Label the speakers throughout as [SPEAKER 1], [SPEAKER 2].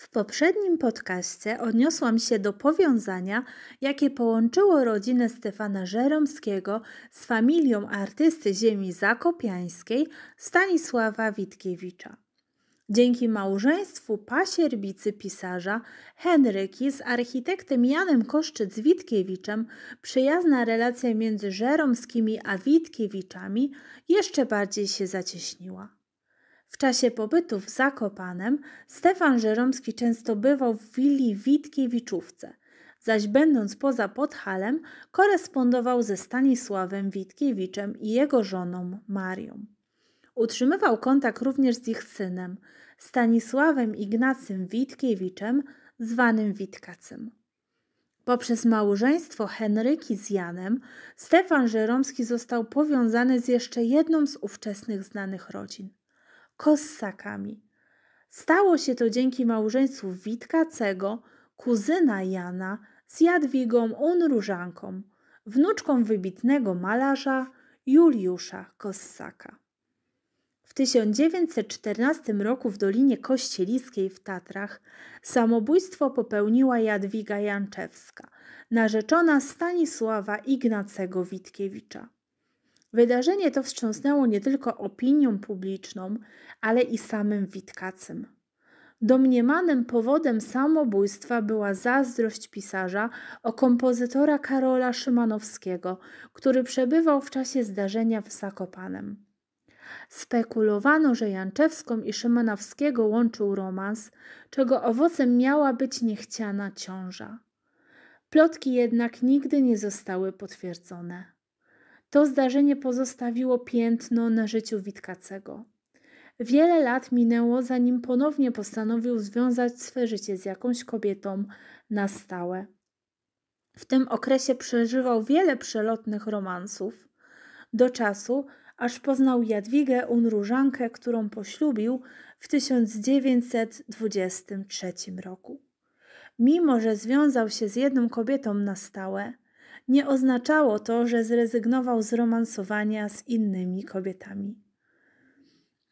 [SPEAKER 1] W poprzednim podcaście odniosłam się do powiązania, jakie połączyło rodzinę Stefana Żeromskiego z familią artysty ziemi zakopiańskiej Stanisława Witkiewicza. Dzięki małżeństwu pasierbicy pisarza Henryki z architektem Janem Koszczyc-Witkiewiczem przyjazna relacja między Żeromskimi a Witkiewiczami jeszcze bardziej się zacieśniła. W czasie pobytu w Zakopanem Stefan Żeromski często bywał w willi Witkiewiczówce, zaś będąc poza Podhalem korespondował ze Stanisławem Witkiewiczem i jego żoną Marią. Utrzymywał kontakt również z ich synem, Stanisławem Ignacym Witkiewiczem, zwanym Witkacem. Poprzez małżeństwo Henryki z Janem Stefan Żeromski został powiązany z jeszcze jedną z ówczesnych znanych rodzin – Kossakami. Stało się to dzięki małżeństwu Witkacego, kuzyna Jana z Jadwigą Unróżanką, wnuczką wybitnego malarza Juliusza Kossaka. W 1914 roku w Dolinie Kościeliskiej w Tatrach samobójstwo popełniła Jadwiga Janczewska, narzeczona Stanisława Ignacego Witkiewicza. Wydarzenie to wstrząsnęło nie tylko opinią publiczną, ale i samym Witkacym. Domniemanym powodem samobójstwa była zazdrość pisarza o kompozytora Karola Szymanowskiego, który przebywał w czasie zdarzenia w Zakopanem. Spekulowano, że Janczewską i Szymanowskiego łączył romans, czego owocem miała być niechciana ciąża. Plotki jednak nigdy nie zostały potwierdzone. To zdarzenie pozostawiło piętno na życiu Witkacego. Wiele lat minęło, zanim ponownie postanowił związać swe życie z jakąś kobietą na stałe. W tym okresie przeżywał wiele przelotnych romansów, do czasu, aż poznał Jadwigę Unróżankę, którą poślubił w 1923 roku. Mimo, że związał się z jedną kobietą na stałe, nie oznaczało to, że zrezygnował z romansowania z innymi kobietami.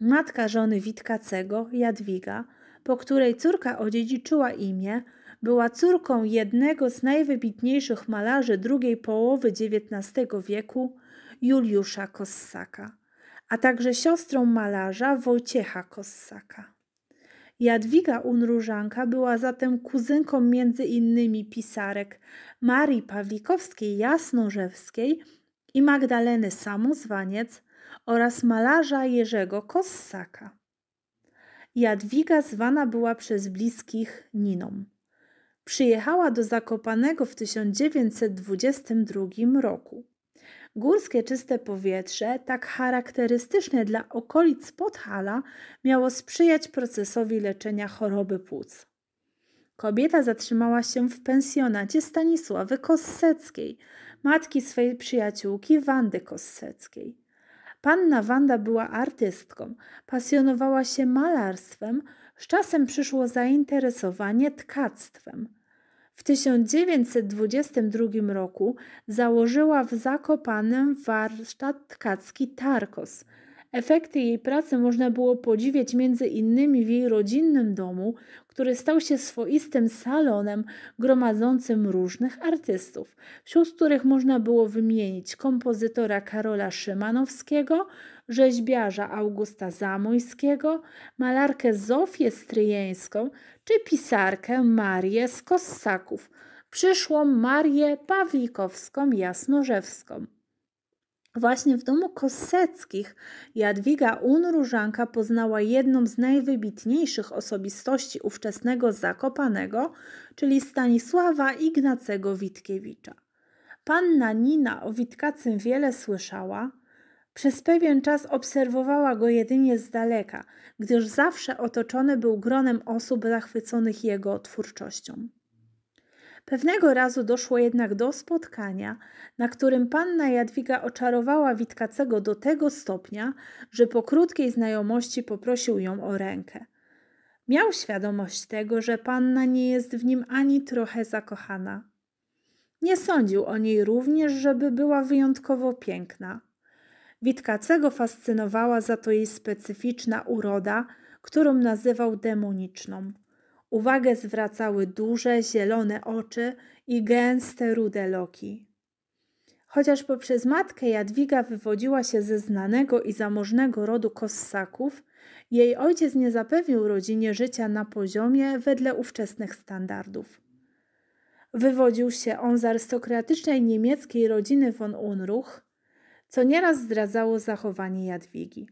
[SPEAKER 1] Matka żony Witkacego, Jadwiga, po której córka odziedziczyła imię, była córką jednego z najwybitniejszych malarzy drugiej połowy XIX wieku, Juliusza Kossaka, a także siostrą malarza Wojciecha Kossaka. Jadwiga Unróżanka była zatem kuzynką między innymi pisarek Marii Pawlikowskiej Jasnorzewskiej i Magdaleny Samozwaniec oraz malarza Jerzego Kossaka. Jadwiga zwana była przez bliskich Niną. Przyjechała do Zakopanego w 1922 roku. Górskie czyste powietrze, tak charakterystyczne dla okolic Podhala, miało sprzyjać procesowi leczenia choroby płuc. Kobieta zatrzymała się w pensjonacie Stanisławy Kosseckiej, matki swej przyjaciółki Wandy Kosseckiej. Panna Wanda była artystką, pasjonowała się malarstwem, z czasem przyszło zainteresowanie tkactwem – w 1922 roku założyła w Zakopanem warsztat tkacki Tarkos – Efekty jej pracy można było podziwiać między innymi w jej rodzinnym domu, który stał się swoistym salonem gromadzącym różnych artystów, wśród których można było wymienić kompozytora Karola Szymanowskiego, rzeźbiarza Augusta Zamojskiego, malarkę Zofię Stryjeńską czy pisarkę Marię z Kossaków, przyszłą Marię Pawlikowską-Jasnorzewską. Właśnie w domu Koseckich Jadwiga Unróżanka poznała jedną z najwybitniejszych osobistości ówczesnego Zakopanego, czyli Stanisława Ignacego Witkiewicza. Panna Nina o Witkacym wiele słyszała, przez pewien czas obserwowała go jedynie z daleka, gdyż zawsze otoczony był gronem osób zachwyconych jego twórczością. Pewnego razu doszło jednak do spotkania, na którym panna Jadwiga oczarowała Witkacego do tego stopnia, że po krótkiej znajomości poprosił ją o rękę. Miał świadomość tego, że panna nie jest w nim ani trochę zakochana. Nie sądził o niej również, żeby była wyjątkowo piękna. Witkacego fascynowała za to jej specyficzna uroda, którą nazywał demoniczną. Uwagę zwracały duże, zielone oczy i gęste, rude loki. Chociaż poprzez matkę Jadwiga wywodziła się ze znanego i zamożnego rodu Kossaków, jej ojciec nie zapewnił rodzinie życia na poziomie wedle ówczesnych standardów. Wywodził się on z arystokratycznej niemieckiej rodziny von Unruch, co nieraz zdradzało zachowanie Jadwigi.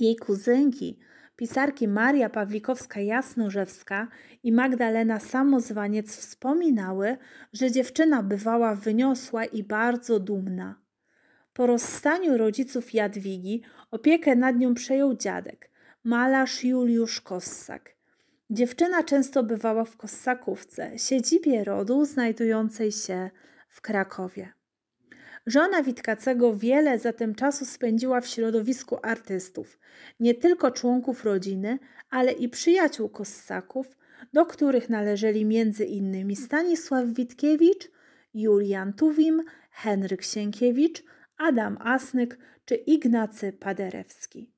[SPEAKER 1] Jej kuzynki, Pisarki Maria Pawlikowska-Jasnorzewska i Magdalena Samozwaniec wspominały, że dziewczyna bywała wyniosła i bardzo dumna. Po rozstaniu rodziców Jadwigi opiekę nad nią przejął dziadek, malarz Juliusz Kossak. Dziewczyna często bywała w Kossakówce, siedzibie rodu znajdującej się w Krakowie. Żona Witkacego wiele zatem czasu spędziła w środowisku artystów, nie tylko członków rodziny, ale i przyjaciół Kossaków, do których należeli między innymi Stanisław Witkiewicz, Julian Tuwim, Henryk Sienkiewicz, Adam Asnyk czy Ignacy Paderewski.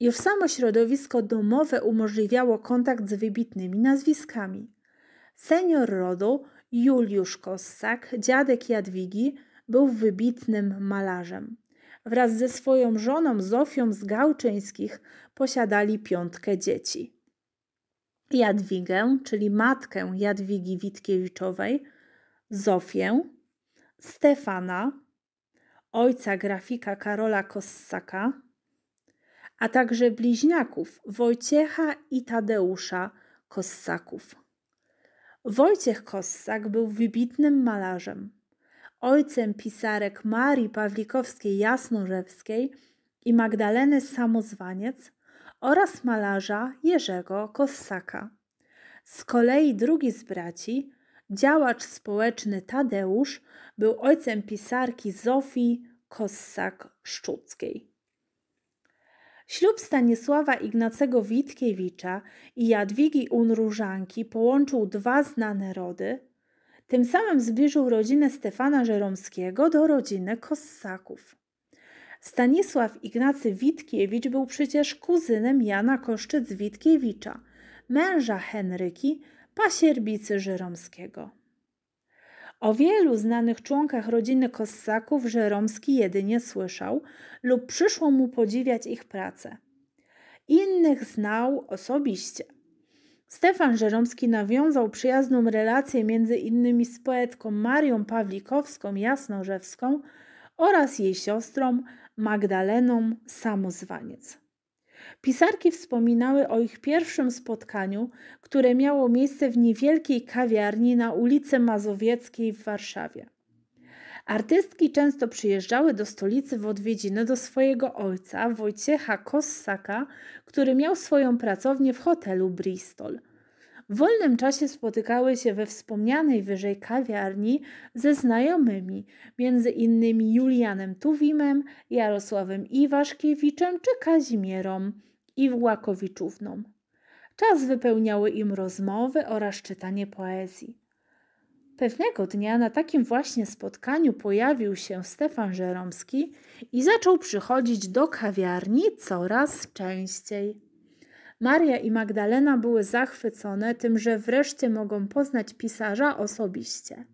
[SPEAKER 1] Już samo środowisko domowe umożliwiało kontakt z wybitnymi nazwiskami. Senior rodu Juliusz Kossak, dziadek Jadwigi, był wybitnym malarzem. Wraz ze swoją żoną Zofią z Gałczyńskich posiadali piątkę dzieci. Jadwigę, czyli matkę Jadwigi Witkiewiczowej, Zofię, Stefana, ojca grafika Karola Kossaka, a także bliźniaków Wojciecha i Tadeusza Kossaków. Wojciech Kossak był wybitnym malarzem ojcem pisarek Marii Pawlikowskiej-Jasnorzewskiej i Magdaleny Samozwaniec oraz malarza Jerzego Kossaka. Z kolei drugi z braci, działacz społeczny Tadeusz, był ojcem pisarki Zofii Kossak-Szczuckiej. Ślub Stanisława Ignacego Witkiewicza i Jadwigi Unróżanki połączył dwa znane rody – tym samym zbliżył rodzinę Stefana Żeromskiego do rodziny Kossaków. Stanisław Ignacy Witkiewicz był przecież kuzynem Jana Koszczyc-Witkiewicza, męża Henryki, pasierbicy Żeromskiego. O wielu znanych członkach rodziny Kossaków Żeromski jedynie słyszał lub przyszło mu podziwiać ich pracę. Innych znał osobiście, Stefan Żeromski nawiązał przyjazną relację między innymi z poetką Marią Pawlikowską Jasnorzewską oraz jej siostrą Magdaleną Samozwaniec. Pisarki wspominały o ich pierwszym spotkaniu, które miało miejsce w niewielkiej kawiarni na ulicy Mazowieckiej w Warszawie. Artystki często przyjeżdżały do stolicy w odwiedziny do swojego ojca, Wojciecha Kossaka, który miał swoją pracownię w hotelu Bristol. W wolnym czasie spotykały się we wspomnianej wyżej kawiarni ze znajomymi, między innymi Julianem Tuwimem, Jarosławem Iwaszkiewiczem czy Kazimierą Iwłakowiczówną. Czas wypełniały im rozmowy oraz czytanie poezji. Pewnego dnia na takim właśnie spotkaniu pojawił się Stefan Żeromski i zaczął przychodzić do kawiarni coraz częściej. Maria i Magdalena były zachwycone tym, że wreszcie mogą poznać pisarza osobiście.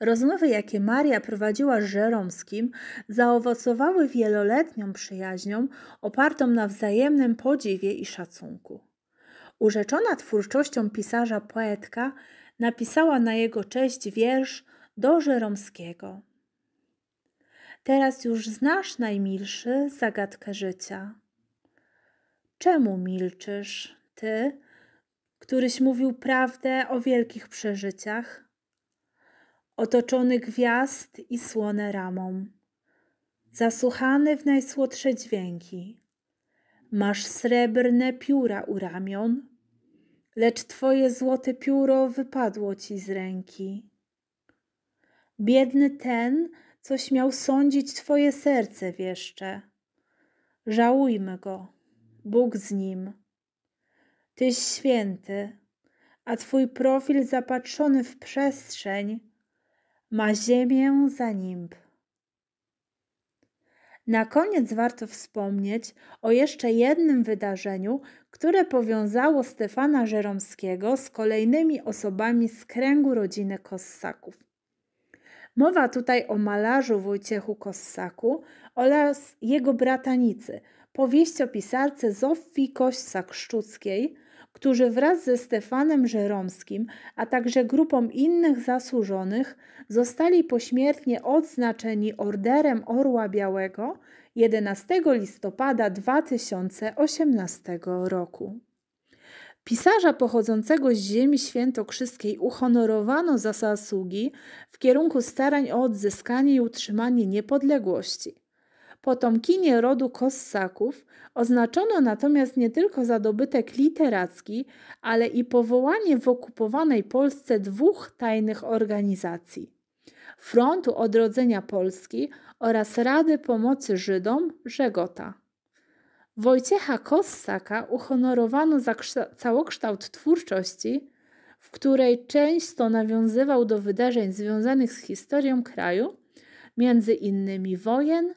[SPEAKER 1] Rozmowy, jakie Maria prowadziła z Żeromskim, zaowocowały wieloletnią przyjaźnią opartą na wzajemnym podziwie i szacunku. Urzeczona twórczością pisarza poetka, napisała na jego cześć wiersz do Żeromskiego. Teraz już znasz, najmilszy, zagadkę życia. Czemu milczysz, ty, któryś mówił prawdę o wielkich przeżyciach? Otoczony gwiazd i słone ramą, zasłuchany w najsłodsze dźwięki. Masz srebrne pióra u ramion, lecz twoje złote pióro wypadło ci z ręki. Biedny ten, co śmiał sądzić twoje serce wieszcze. Żałujmy go, Bóg z nim. Tyś święty, a twój profil zapatrzony w przestrzeń ma ziemię za nimb. Na koniec warto wspomnieć o jeszcze jednym wydarzeniu, które powiązało Stefana Żeromskiego z kolejnymi osobami z kręgu rodziny Kossaków. Mowa tutaj o malarzu Wojciechu Kossaku oraz jego bratanicy, powieściopisarce Zofii Kośsak-Szczuckiej – którzy wraz ze Stefanem Żeromskim, a także grupą innych zasłużonych, zostali pośmiertnie odznaczeni Orderem Orła Białego 11 listopada 2018 roku. Pisarza pochodzącego z ziemi świętokrzyskiej uhonorowano za zasługi w kierunku starań o odzyskanie i utrzymanie niepodległości – potomkinie rodu Kossaków, oznaczono natomiast nie tylko za dobytek literacki, ale i powołanie w okupowanej Polsce dwóch tajnych organizacji. Frontu Odrodzenia Polski oraz Rady Pomocy Żydom Żegota. Wojciecha Kossaka uhonorowano za całokształt twórczości, w której często nawiązywał do wydarzeń związanych z historią kraju, między innymi wojen,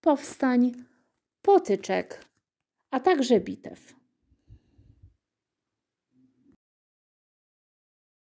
[SPEAKER 1] powstań, potyczek, a także bitew.